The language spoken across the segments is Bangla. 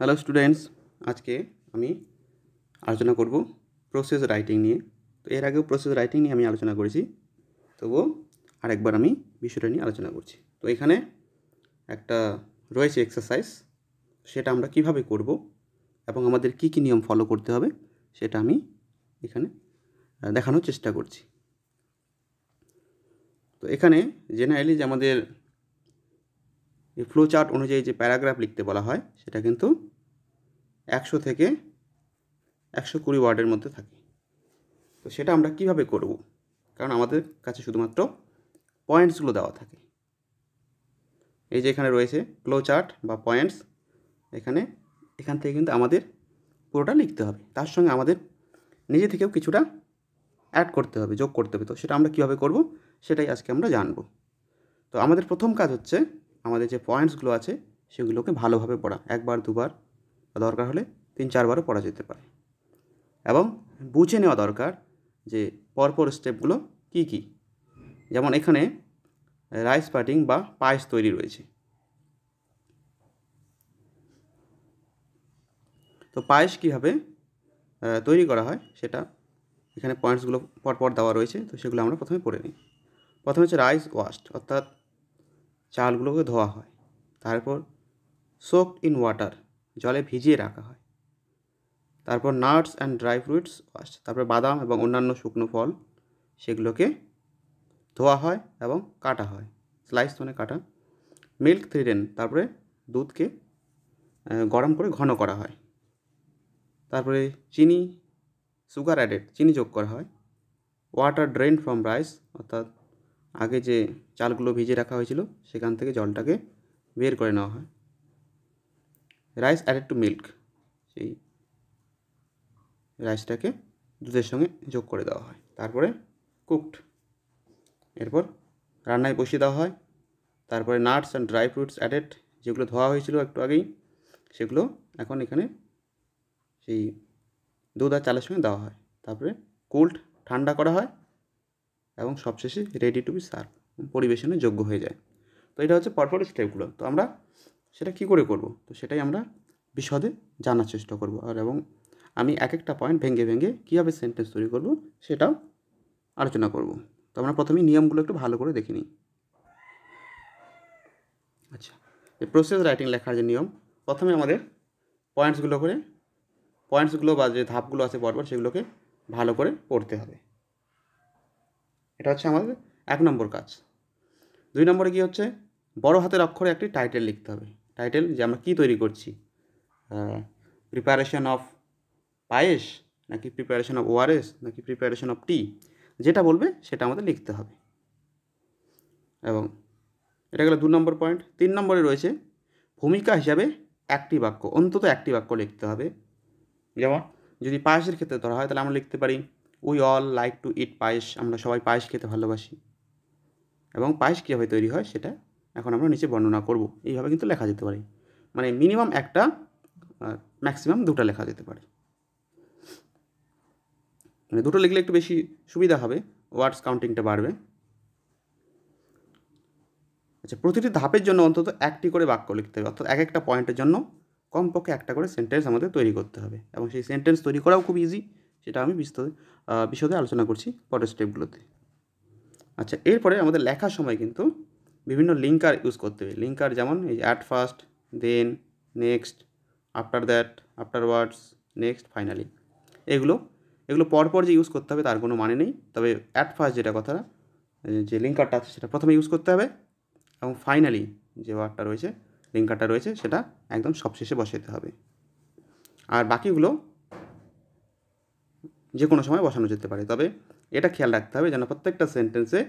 হ্যালো স্টুডেন্টস আজকে আমি আলোচনা করব প্রসেস রাইটিং নিয়ে তো এর আগেও প্রসেস রাইটিং নিয়ে আমি আলোচনা করেছি তবুও আরেকবার আমি বিষয়টা নিয়ে আলোচনা করছি তো এখানে একটা রয়েছে এক্সারসাইজ সেটা আমরা কিভাবে করব এবং আমাদের কি কি নিয়ম ফলো করতে হবে সেটা আমি এখানে দেখানোর চেষ্টা করছি তো এখানে জেনারেলি যে আমাদের এই ফ্লো চার্ট অনুযায়ী যে প্যারাগ্রাফ লিখতে বলা হয় সেটা কিন্তু একশো থেকে একশো কুড়ি ওয়ার্ডের মধ্যে থাকে তো সেটা আমরা কিভাবে করব কারণ আমাদের কাছে শুধুমাত্র পয়েন্টসগুলো দেওয়া থাকে এই যে এখানে রয়েছে ফ্লো চার্ট বা পয়েন্টস এখানে এখান থেকে কিন্তু আমাদের পুরোটা লিখতে হবে তার সঙ্গে আমাদের নিজে থেকেও কিছুটা অ্যাড করতে হবে যোগ করতে হবে তো সেটা আমরা কীভাবে করব সেটাই আজকে আমরা জানব তো আমাদের প্রথম কাজ হচ্ছে আমাদের যে পয়েন্টসগুলো আছে সেগুলোকে ভালোভাবে পড়া একবার দুবার দরকার হলে তিন চারবারও পড়া যেতে পারে এবং বুঝে নেওয়া দরকার যে পরপর স্টেপগুলো কি কি যেমন এখানে রাইস পাটিং বা পায়েস তৈরি রয়েছে তো পায়েস কীভাবে তৈরি করা হয় সেটা এখানে পয়েন্টসগুলো পরপর দেওয়া রয়েছে তো সেগুলো আমরা প্রথমে পড়ে নিই প্রথমে হচ্ছে রাইস ওয়াস্ট অর্থাৎ চালগুলোকে ধোয়া হয় তারপর সোকড ইন ওয়াটার জলে ভিজিয়ে রাখা হয় তারপর নাটস অ্যান্ড ড্রাই ফ্রুটস তারপর বাদাম এবং অন্যান্য শুকনো ফল সেগুলোকে ধোয়া হয় এবং কাটা হয় স্লাইস মানে কাটা মিল্ক থ্রিডেন তারপরে দুধকে গরম করে ঘন করা হয় তারপরে চিনি সুগার অ্যাডেড চিনি যোগ করা হয় ওয়াটার ড্রেন ফ্রম রাইস অর্থাৎ আগে যে চালগুলো ভিজে রাখা হয়েছিল সেখান থেকে জলটাকে বের করে নেওয়া হয় রাইস অ্যাডেড টু মিল্ক সেই রাইসটাকে দুধের সঙ্গে যোগ করে দেওয়া হয় তারপরে কুকড এরপর রান্নায় বসিয়ে দেওয়া হয় তারপরে nuts and dry fruits added যেগুলো ধোয়া হয়েছিল একটু আগেই সেগুলো এখন এখানে সেই দুধ আর চালের সঙ্গে দেওয়া হয় তারপরে কোল্ড ঠান্ডা করা হয় এবং সবশেষে রেডি টু বি সার্ভ পরিবেশনের যোগ্য হয়ে যায় তো এটা হচ্ছে পরপর স্টেপগুলো তো আমরা সেটা কি করে করব তো সেটাই আমরা বিশদে জানার চেষ্টা করব আর এবং আমি এক একটা পয়েন্ট ভেঙে ভেঙে কীভাবে সেন্টেন্স তৈরি করব সেটাও আলোচনা করব তো আমরা প্রথমেই নিয়মগুলো একটু ভালো করে দেখে নিই আচ্ছা প্রসেস রাইটিং লেখার যে নিয়ম প্রথমে আমাদের পয়েন্টসগুলো করে পয়েন্টসগুলো বা যে ধাপগুলো আছে পরপর সেগুলোকে ভালো করে পড়তে হবে এটা হচ্ছে আমাদের এক নম্বর কাজ দুই নম্বরে কী হচ্ছে বড় হাতের অক্ষরে একটি টাইটেল লিখতে হবে টাইটেল যে আমরা কী তৈরি করছি প্রিপারেশন অফ পায়েস নাকি প্রিপারেশন অফ ওয়ারেস নাকি প্রিপারেশন অফ টি যেটা বলবে সেটা আমাদের লিখতে হবে এবং এটা গেল দু নম্বর পয়েন্ট তিন নম্বরে রয়েছে ভূমিকা হিসাবে একটি বাক্য অন্তত একটি বাক্য লিখতে হবে যেমন যদি পায়েসের ক্ষেত্রে ধরা হয় তাহলে আমরা লিখতে পারি we all like to eat payesh আমরা সবাই পায়েস খেতে ভালোবাসি এবং পায়েস কীভাবে তৈরি হয় সেটা এখন আমরা নিচে বর্ণনা করব এইভাবে কিন্তু লেখা যেতে পারে মানে মিনিমাম একটা ম্যাক্সিমাম দুটো লেখা যেতে পারে মানে দুটো লিখলে একটু বেশি সুবিধা হবে ওয়ার্ডস কাউন্টিংটা বাড়বে আচ্ছা প্রতিটি ধাপের জন্য অন্তত একটি করে বাক্য লিখতে হবে অর্থাৎ এক একটা পয়েন্টের জন্য কমপক্ষে একটা করে সেন্টেন্স আমাদের তৈরি করতে হবে এবং সেই সেন্টেন্স তৈরি করাও খুব ইজি সেটা আমি বিস্তর বিশদে আলোচনা করছি পরের স্টেপগুলোতে আচ্ছা এরপরে আমাদের লেখার সময় কিন্তু বিভিন্ন লিঙ্কার ইউজ করতে হবে লিঙ্কার যেমন এই at first then next after that afterwards next finally এগুলো এগুলো পরপর যে ইউজ করতে হবে তার কোনো মানে নেই তবে অ্যাট ফার্স্ট যেটা কথাটা যে লিঙ্কারটা আছে সেটা প্রথমে ইউজ করতে হবে এবং ফাইনালি যে ওয়ার্ডটা রয়েছে লিঙ্কারটা রয়েছে সেটা একদম সবশেষে বসাতে হবে আর বাকিগুলো যে কোনো সময় বসানো যেতে পারে তবে এটা খেয়াল রাখতে হবে যেন প্রত্যেকটা সেন্টেন্সে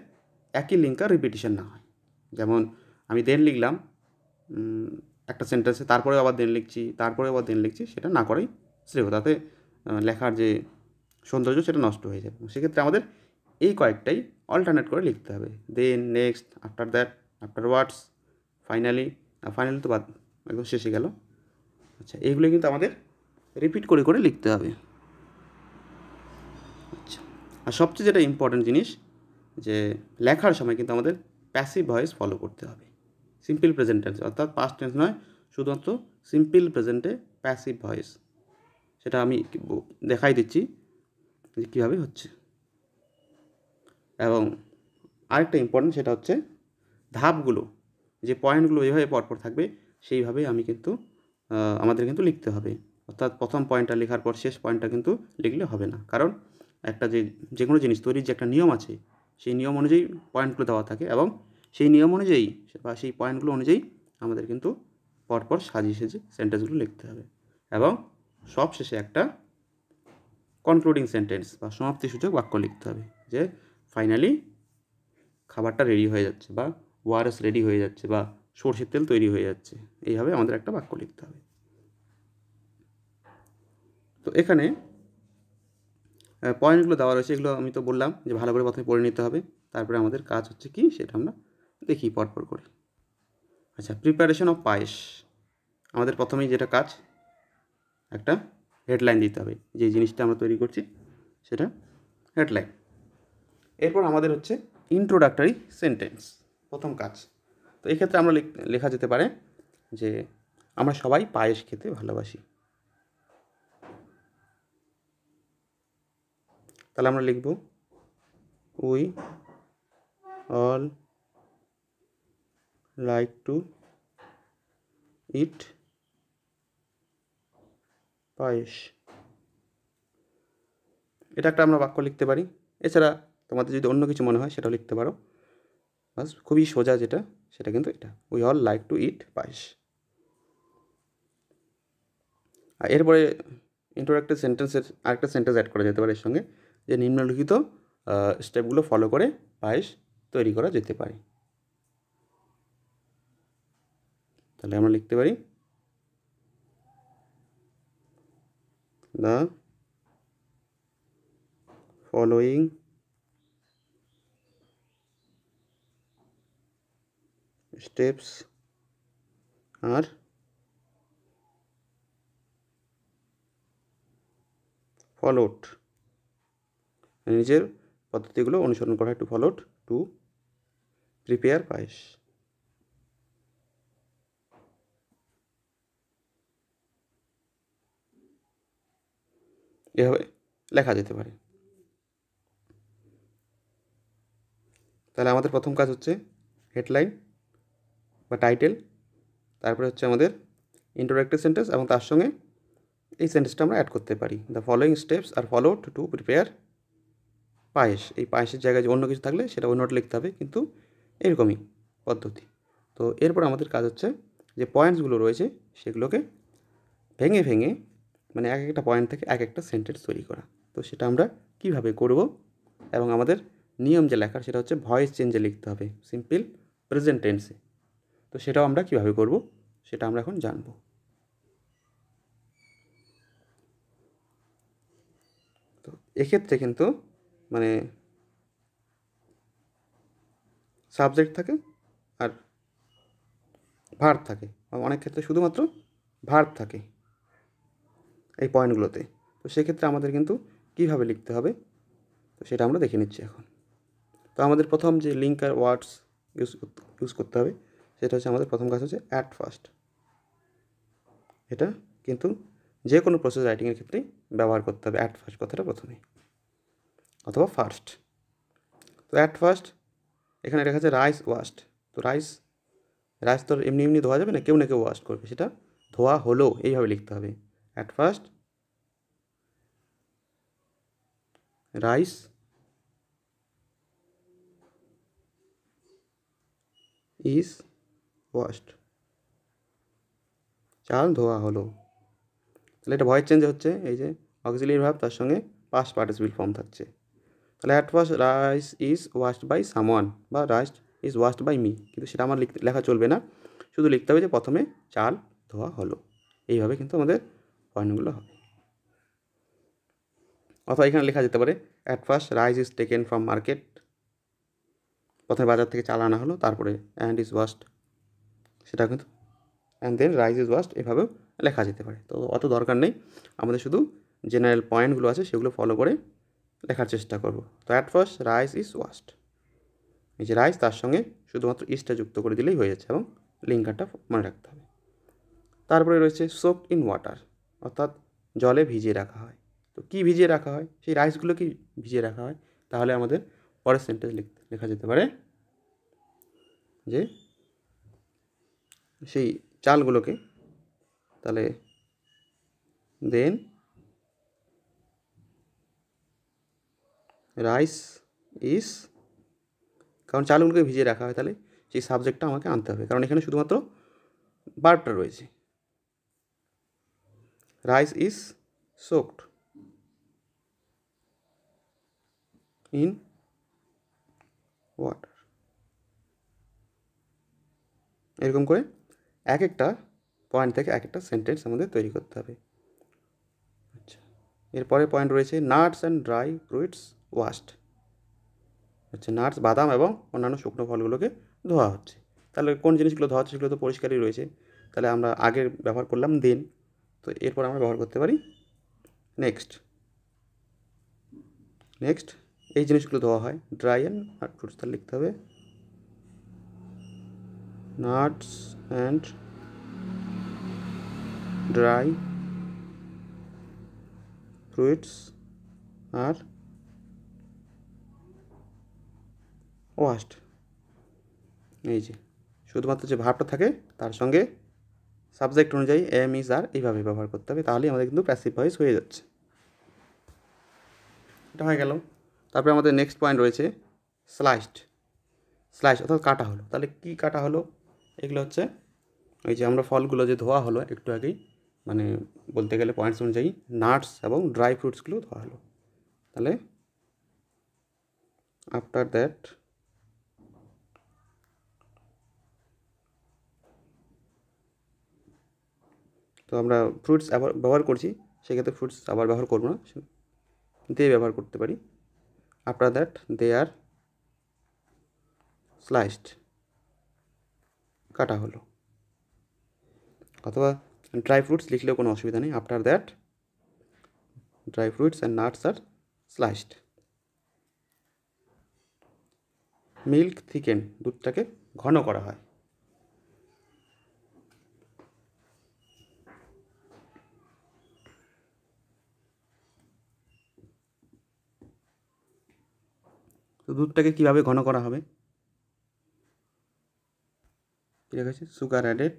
একই লিঙ্কার রিপিটিশন না হয় যেমন আমি দেন লিখলাম একটা সেন্টেন্সে তারপরে আবার দেন লিখছি তারপরে আবার দেন লিখছি সেটা না করাই শ্রেয় তাতে লেখার যে সৌন্দর্য সেটা নষ্ট হয়ে যাবে সেক্ষেত্রে আমাদের এই কয়েকটাই অল্টারনেট করে লিখতে হবে then next after that afterwards finally finally তো বাদ একদম শেষে গেল আচ্ছা এইগুলো কিন্তু আমাদের রিপিট করে করে লিখতে হবে আচ্ছা আর সবচেয়ে যেটা ইম্পর্টেন্ট জিনিস যে লেখার সময় কিন্তু আমাদের প্যাসিভ ভয়েস ফলো করতে হবে সিম্পল প্রেজেন্ট টেন্স অর্থাৎ পাস্ট টেন্স নয় শুধুমাত্র সিম্পল প্রেজেন্টে প্যাসিভ ভয়েস সেটা আমি দেখাই দিচ্ছি যে কীভাবে হচ্ছে এবং আরেকটা ইম্পর্টেন্ট সেটা হচ্ছে ধাপগুলো যে পয়েন্টগুলো এইভাবে পরপর থাকবে সেইভাবে আমি কিন্তু আমাদের কিন্তু লিখতে হবে অর্থাৎ প্রথম পয়েন্টটা লেখার পর শেষ পয়েন্টটা কিন্তু লিখলে হবে না কারণ একটা যে যে কোনো জিনিস তৈরির যে একটা নিয়ম আছে সেই নিয়ম অনুযায়ী পয়েন্টগুলো দেওয়া থাকে এবং সেই নিয়ম অনুযায়ী বা সেই পয়েন্টগুলো অনুযায়ী আমাদের কিন্তু পরপর সাজিয়ে সেজে সেন্টেন্সগুলো লিখতে হবে এবং সবশেষে একটা কনক্লুডিং সেন্টেন্স বা সমাপ্তি সূচক বাক্য লিখতে হবে যে ফাইনালি খাবারটা রেডি হয়ে যাচ্ছে বা ওয়ারস রেডি হয়ে যাচ্ছে বা সর্ষের তেল তৈরি হয়ে যাচ্ছে এইভাবে আমাদের একটা বাক্য লিখতে হবে তো এখানে পয়েন্টগুলো দেওয়া রয়েছে এগুলো আমি তো বললাম যে ভালো করে প্রথমে পড়ে নিতে হবে তারপরে আমাদের কাজ হচ্ছে কি সেটা আমরা দেখি পরপর করে আচ্ছা প্রিপারেশন অফ পায়েস আমাদের প্রথমেই যেটা কাজ একটা হেডলাইন দিতে হবে যে জিনিসটা আমরা তৈরি করছি সেটা হেডলাইন এরপর আমাদের হচ্ছে ইন্ট্রোডাক্টরি সেন্টেন্স প্রথম কাজ তো এক্ষেত্রে আমরা লেখা যেতে পারে যে আমরা সবাই পায়েস খেতে ভালোবাসি তাহলে আমরা লিখব we all like to eat payesh এটা একটা আমরা বাক্য লিখতে পারি এছাড়া তোমাদের যদি অন্য কিছু মনে হয় সেটাও লিখতে পারো বাস খুবই সোজা যেটা সেটা কিন্তু এটা we all like to eat payesh আর এরপরে ইন্টারেক্টিভ সেন্টেন্সের আরেকটা সেন্টেন্স অ্যাড করা যেতে পারে এর সঙ্গে যে নিম্নলিখিত স্টেপগুলো ফলো করে পায়েস তৈরি করা যেতে পারে তাহলে আমরা লিখতে পারি the following steps R followed নিজের পদ্ধতিগুলো অনুসরণ করা to followed to prepare payesh এভাবে লেখা যেতে পারে তাহলে আমাদের প্রথম কাজ হচ্ছে হেডলাইন বা টাইটেল তারপরে হচ্ছে আমাদের ইন্টারেক্টিভ সেন্টেন্স এবং তার সঙ্গে এই সেন্টেন্সটা আমরা অ্যাড করতে পারি the following steps R followed to prepare payesh এই পায়েসের জায়গায় অন্য কিছু থাকলে সেটা অন্যটা লিখতে হবে কিন্তু এরকমই পদ্ধতি তো এরপর আমাদের কাজ হচ্ছে যে পয়েন্টসগুলো রয়েছে সেগুলোকে ভেঙে ভেঙে মানে এক একটা পয়েন্ট থেকে এক একটা সেন্টেন্স তৈরি করা তো সেটা আমরা কিভাবে করব এবং আমাদের নিয়ম যে লেখার সেটা হচ্ছে ভয়েস চেঞ্জে লিখতে হবে সিম্পল প্রেজেন্ট টেন্সে তো সেটাও আমরা কিভাবে করব সেটা আমরা এখন জানব তো এক্ষেত্রে কিন্তু মানে সাবজেক্ট থাকে আর ভার থাকে অনেক ক্ষেত্রে শুধুমাত্র ভার থাকে এই পয়েন্টগুলোতে তো সেক্ষেত্রে আমাদের কিন্তু কিভাবে লিখতে হবে তো সেটা আমরা দেখে নিচ্ছি এখন তো আমাদের প্রথম যে linker words use use করতে হবে সেটা হচ্ছে আমাদের প্রথম কাজ হচ্ছে অ্যাট ফার্স্ট এটা কিন্তু যে কোনো প্রসেস রাইটিংয়ের ক্ষেত্রেই ব্যবহার করতে হবে অ্যাট ফার্স্ট কথাটা প্রথমে অথবা ফার্স্ট তো অ্যাট ফার্স্ট এখানে রেখেছে আছে রাইস ওয়াস্ট তো রাইস রাইস তো এমনি এমনি ধোয়া যাবে না কেউ না কেউ ওয়াস্ট করবে সেটা ধোয়া হলো এইভাবে লিখতে হবে at first rice is washed চাল ধোয়া হলো তাহলে এটা ভয়েস চেঞ্জ হচ্ছে এই যে অক্সিলির ভাব তার সঙ্গে পাস্ট পার্টিসিপিল ফর্ম থাকছে তাহলে at first rice is washed by someone বা rice is washed by me কিন্তু সেটা আমার লিখতে লেখা চলবে না শুধু লিখতে হবে যে প্রথমে চাল ধোয়া হলো এইভাবে কিন্তু আমাদের পয়েন্টগুলো হবে অথবা এখানে লেখা যেতে পারে at first rice is taken from market প্রথমে বাজার থেকে চাল আনা হলো তারপরে অ্যান্ড ইজ ওয়াস্ট সেটা কিন্তু and then rice is washed এভাবেও লেখা যেতে পারে তো অত দরকার নেই আমাদের শুধু জেনারেল পয়েন্টগুলো আছে সেগুলো ফলো করে লেখার চেষ্টা করব তো at first rice is washed এই যে রাইস তার সঙ্গে শুধুমাত্র ইস্টটা যুক্ত করে দিলেই হয়ে যাচ্ছে এবং লিঙ্কারটা মনে রাখতে হবে তারপরে রয়েছে সোপ ইন ওয়াটার অর্থাৎ জলে ভিজিয়ে রাখা হয় তো কী ভিজিয়ে রাখা হয় সেই রাইসগুলো কি ভিজিয়ে রাখা হয় তাহলে আমাদের পরের সেন্টেন্স লেখা যেতে পারে যে সেই চালগুলোকে তাহলে দেন রাইস ইস কারণ চালগুলোকে ভিজিয়ে রাখা হয় তাহলে সেই সাবজেক্টটা আমাকে আনতে হবে কারণ এখানে শুধুমাত্র বার্বটা রয়েছে rice is soaked in water এরকম করে এক একটা পয়েন্ট থেকে এক একটা সেন্টেন্স আমাদের তৈরি করতে হবে আচ্ছা এরপরে পয়েন্ট রয়েছে nuts and dry fruits washed হচ্ছে নাটস বাদাম এবং অন্যান্য শুকনো ফলগুলোকে ধোয়া হচ্ছে তাহলে কোন জিনিসগুলো ধোয়া হচ্ছে সেগুলো তো পরিষ্কারই রয়েছে তাহলে আমরা আগের ব্যবহার করলাম দেন তো এরপর আমরা ব্যবহার করতে পারি নেক্সট নেক্সট এই জিনিসগুলো ধোয়া হয় ড্রাই অ্যান্ড আর ফ্রুটস তাহলে লিখতে হবে nuts and dry fruits are washed এই যে শুধুমাত্র যে ভাবটা থাকে তার সঙ্গে সাবজেক্ট অনুযায়ী এম ইজ আর এইভাবে ব্যবহার করতে হবে তাহলেই আমাদের কিন্তু প্যাসিভ ভয়েস হয়ে যাচ্ছে এটা হয়ে গেল তারপরে আমাদের নেক্সট পয়েন্ট রয়েছে স্লাইসড স্লাইস অর্থাৎ কাটা হলো তাহলে কি কাটা হলো এগুলো হচ্ছে ওই যে আমরা ফলগুলো যে ধোয়া হলো একটু আগেই মানে বলতে গেলে পয়েন্টস অনুযায়ী নাটস এবং ড্রাই ফ্রুটসগুলো ধোয়া হলো তাহলে আফটার দ্যাট তো আমরা ফ্রুটস আবার ব্যবহার করছি সেক্ষেত্রে ফ্রুটস আবার ব্যবহার করবো না দে ব্যবহার করতে পারি after that they are sliced কাটা হলো অথবা ড্রাই ফ্রুটস লিখলেও কোনো অসুবিধা নেই after that dry fruits and nuts are sliced milk thicken দুধটাকে ঘন করা হয় তো দুধটাকে কিভাবে ঘন করা হবে ঠিক আছে সুগার অ্যাডেড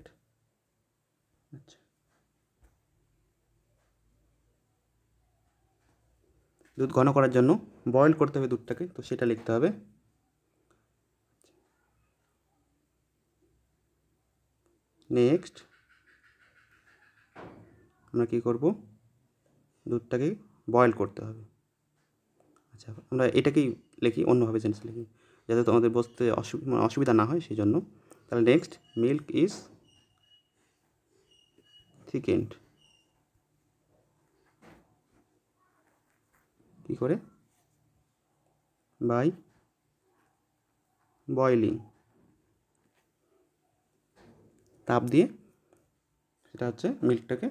আচ্ছা দুধ ঘন করার জন্য বয়েল করতে হবে দুধটাকে তো সেটা লিখতে হবে নেক্সট আমরা কি করব দুধটাকে বয়েল করতে হবে আচ্ছা আমরা এটাকেই লিখি অন্যভাবে জেন্স লিখি যাতে তোমাদের বসতে মানে অসুবিধা না হয় সেই জন্য তাহলে নেক্সট মিল্ক ইজ থিকেন্ড কী করে বাই বয়লিং তাপ দিয়ে সেটা হচ্ছে মিল্কটাকে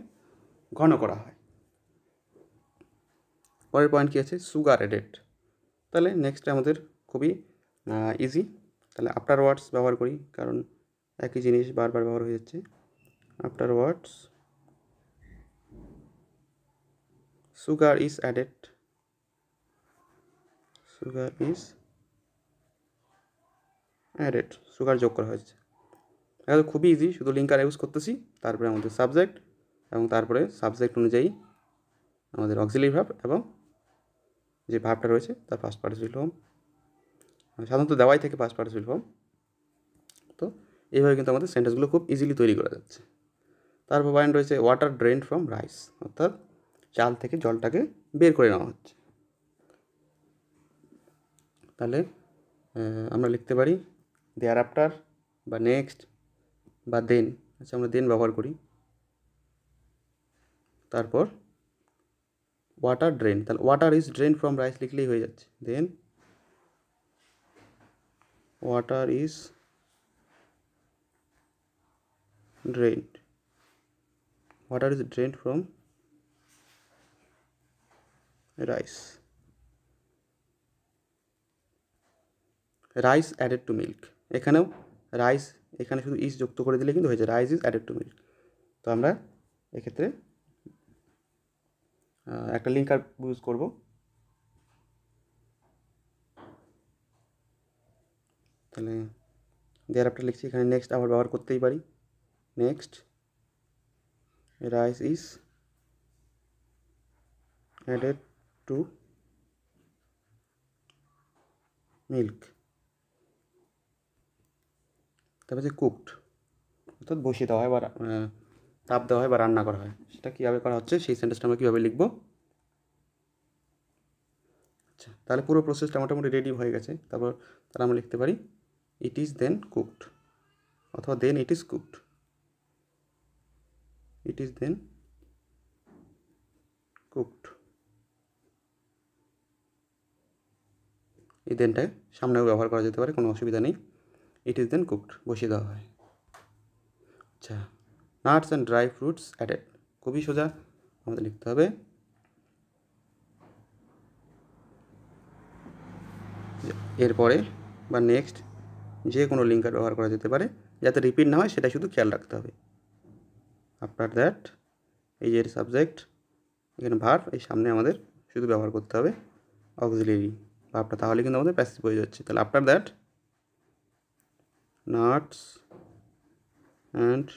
ঘন করা হয় পরের পয়েন্ট কী আছে সুগার এডেড তাহলে নেক্সট আমাদের খুবই ইজি তাহলে আফটার ওয়ার্ডস ব্যবহার করি কারণ একই জিনিস বারবার ব্যবহার হয়ে যাচ্ছে afterwards sugar is added sugar is added sugar যোগ করা হয়েছে এটা খুবই ইজি শুধু লিঙ্কার ইউজ করতেছি তারপরে আমাদের সাবজেক্ট এবং তারপরে সাবজেক্ট অনুযায়ী আমাদের অক্সিলিভাব এবং যে ভাবটা রয়েছে তার ফার্স্ট পার্টিসিপিল ফর্ম সাধারণত দেওয়াই থাকে ফার্স্ট পার্টিসিপিল ফর্ম তো এইভাবে কিন্তু আমাদের সেন্টেন্সগুলো খুব ইজিলি তৈরি করা যাচ্ছে তারপর পয়েন্ট রয়েছে ওয়াটার ড্রেন ফ্রম রাইস অর্থাৎ চাল থেকে জলটাকে বের করে নেওয়া হচ্ছে তাহলে আমরা লিখতে পারি দেয়ার আফটার বা নেক্সট বা দেন আচ্ছা আমরা দেন ব্যবহার করি তারপর ওয়াটার ড্রেন তাহলে water is drain from rice লিখলেই হয়ে যাচ্ছে then water is drain water is drain from rice rice added to milk এখানেও রাইস এখানে শুধু ইস যুক্ত করে দিলে কিন্তু হয়েছে rice is added to milk তো আমরা এক্ষেত্রে একটা লিঙ্ক আর ইউজ করব তাহলে দেয়ার আফটার লিখছি এখানে নেক্সট আবার ব্যবহার করতেই পারি next rice is added to milk তারপর যে কুকড অর্থাৎ বসিয়ে দেওয়া হয় এবার তাপ দেওয়া হয় বা রান্না করা হয় সেটা কীভাবে করা হচ্ছে সেই সেন্টেন্সটা আমরা কীভাবে লিখব আচ্ছা তাহলে পুরো প্রসেসটা মোটামুটি রেডি হয়ে গেছে তারপর তাহলে আমরা লিখতে পারি ইট ইজ দেন কুকড অথবা then it is cooked it is then cooked এই দেনটা সামনেও ব্যবহার করা যেতে পারে কোনো অসুবিধা নেই ইট ইজ দেন কুকড বসিয়ে দেওয়া হয় আচ্ছা nuts and dry fruits added খুবই সোজা আমাদের লিখতে হবে এরপরে বা নেক্সট যে কোনো লিঙ্কার ব্যবহার করা যেতে পারে যাতে রিপিট না হয় সেটা শুধু খেয়াল রাখতে হবে আফটার দ্যাট এই যে সাবজেক্ট এখানে ভার এই সামনে আমাদের শুধু ব্যবহার করতে হবে অক্সিলারি ভাবটা তাহলে কিন্তু আমাদের প্যাসিভ হয়ে যাচ্ছে তাহলে after that nuts and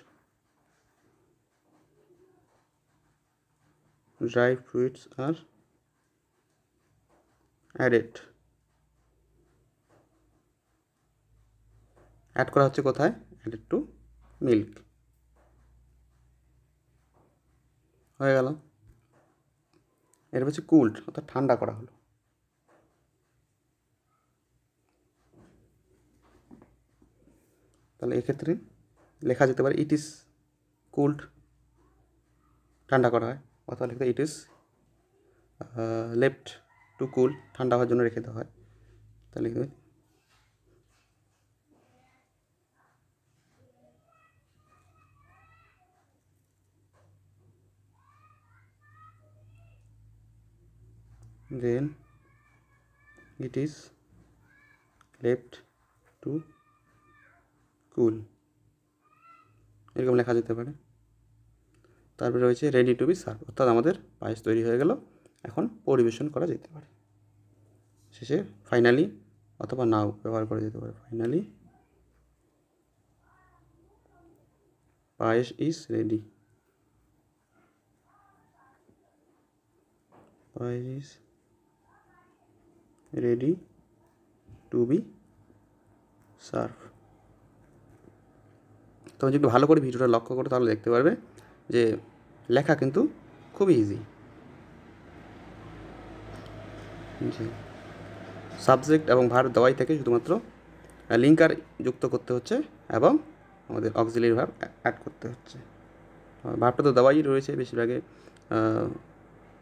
dry fruits are added add করা হচ্ছে কোথায় অ্যাডেড টু মিল্ক হয়ে গেল এর হচ্ছে কুল্ড অর্থাৎ ঠান্ডা করা হলো তাহলে এক্ষেত্রে লেখা যেতে পারে ইট ইজ কুল্ড ঠান্ডা করা হয় অথবা লিখতে it is left to cool ঠান্ডা হওয়ার জন্য রেখে দেওয়া হয় তাহলে লিখবে then it is left to cool এরকম লেখা যেতে পারে তারপরে রয়েছে রেডি টু বি সার্ভ অর্থাৎ আমাদের পায়েস তৈরি হয়ে গেল এখন পরিবেশন করা যেতে পারে শেষে ফাইনালি অথবা নাও ব্যবহার করা যেতে পারে finally payesh is ready payesh is ready to be serve তুমি যদি ভালো করে ভিডিওটা লক্ষ্য করো তাহলে দেখতে পারবে যে লেখা কিন্তু খুবই ইজি সাবজেক্ট এবং ভার দেওয়াই থেকে শুধুমাত্র লিঙ্কার যুক্ত করতে হচ্ছে এবং আমাদের অক্সিলির ভাব অ্যাড করতে হচ্ছে ভাবটা তো দেওয়াই রয়েছে বেশিরভাগে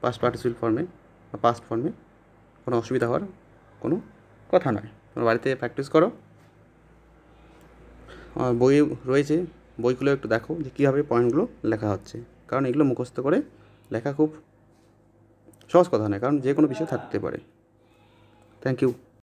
পাস্ট পার্টিসিপিল ফর্মে বা পাস্ট ফর্মে কোনো অসুবিধা হওয়ার কোনো কথা নয় তোমার বাড়িতে প্র্যাকটিস করো বই রয়েছে বইগুলো একটু দেখো যে কীভাবে পয়েন্টগুলো লেখা হচ্ছে কারণ এগুলো মুখস্থ করে লেখা খুব সহজ কথা নয় কারণ যে কোনো বিষয় থাকতে পারে থ্যাংক ইউ